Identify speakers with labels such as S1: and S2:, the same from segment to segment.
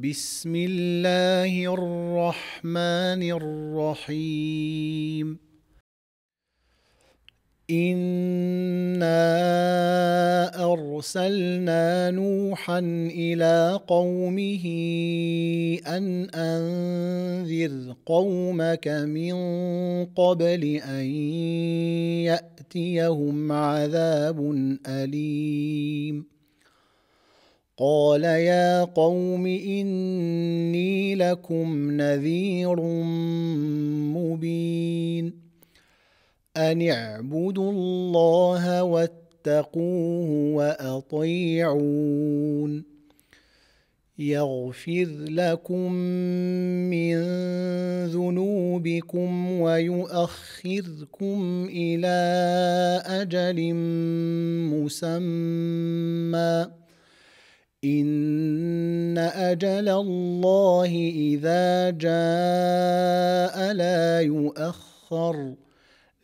S1: بسم الله الرحمن الرحيم انا ارسلنا نوحا الى قومه ان انذر قومك من قبل ان ياتيهم عذاب اليم قال يا قوم اني لكم نذير مبين ان اعبدوا الله واتقوه واطيعون يغفر لكم من ذنوبكم ويؤخركم الى اجل مسمى ان اجل الله اذا جاء لا يؤخر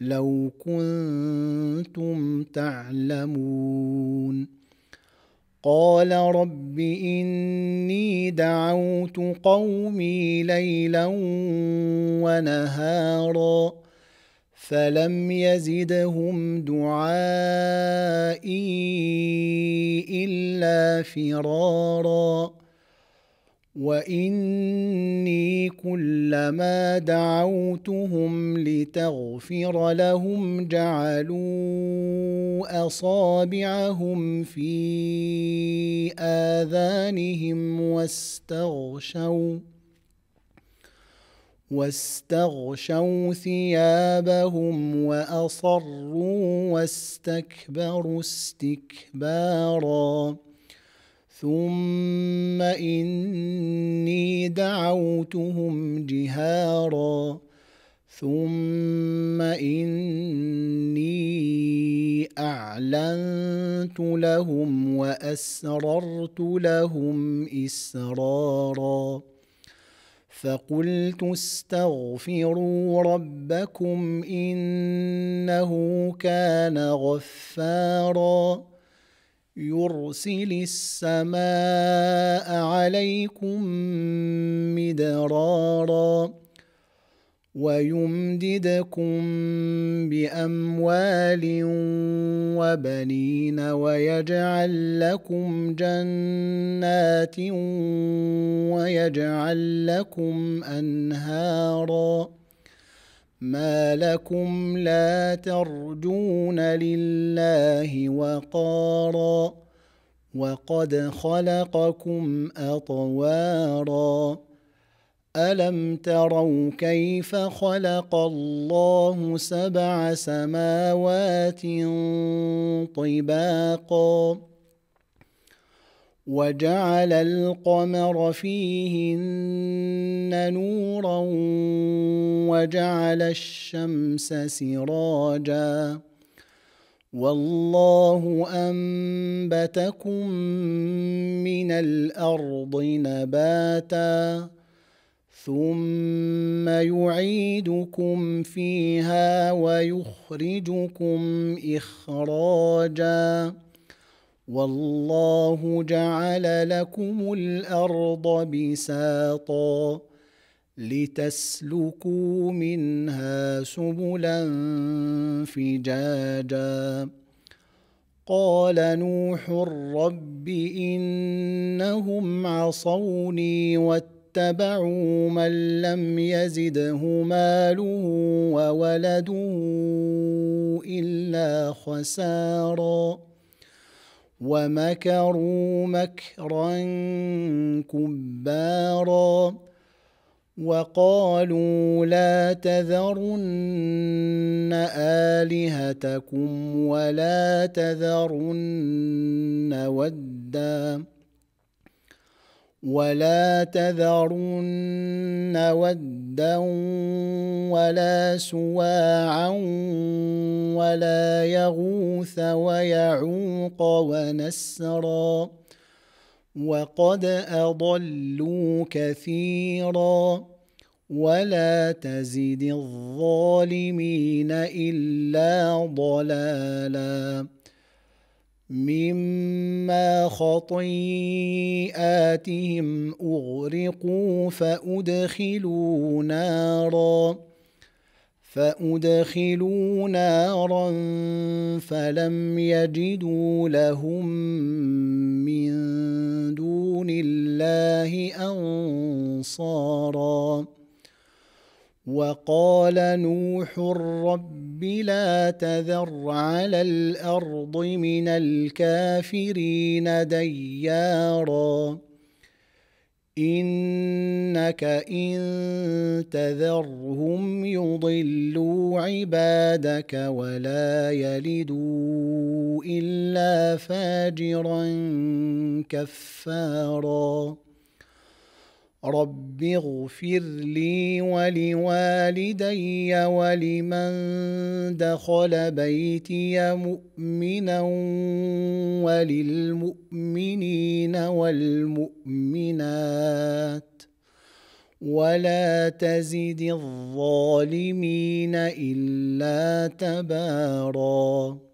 S1: لو كنتم تعلمون قال رب اني دعوت قومي ليلا ونهارا فلم يزدهم دعائي الا فرارا واني كلما دعوتهم لتغفر لهم جعلوا اصابعهم في اذانهم واستغشوا واستغشوا ثيابهم واصروا واستكبروا استكبارا ثم اني دعوتهم جهارا ثم اني اعلنت لهم واسررت لهم اسرارا فقلت استغفروا ربكم انه كان غفارا يرسل السماء عليكم مدرارا ويمددكم باموال وبنين ويجعل لكم جنات يجعل لكم انهارا ما لكم لا ترجون لله وقارا وقد خلقكم اطوارا الم تروا كيف خلق الله سبع سماوات طباقا وجعل القمر فيهن نورا وجعل الشمس سراجا والله انبتكم من الارض نباتا ثم يعيدكم فيها ويخرجكم اخراجا والله جعل لكم الارض بساطا لتسلكوا منها سبلا فجاجا قال نوح رب انهم عصوني واتبعوا من لم يزده ماله وولده الا خسارا ومكروا مكرا كبارا وقالوا لا تذرن الهتكم ولا تذرن ودا ولا تذرن ودا ولا سواعا ولا يغوث ويعوق ونسرا وقد اضلوا كثيرا ولا تزد الظالمين الا ضلالا مما بما خطيئاتهم اغرقوا فادخلوا نارا فادخلوا نارا فلم يجدوا لهم من دون الله انصارا وقال نوح رب لا تذر على الارض من الكافرين ديارا انك ان تذرهم يضلوا عبادك ولا يلدوا الا فاجرا كفارا رب اغفر لي ولوالدي ولمن دخل بيتي مؤمنا وللمؤمنين والمؤمنات ولا تزد الظالمين الا تباراً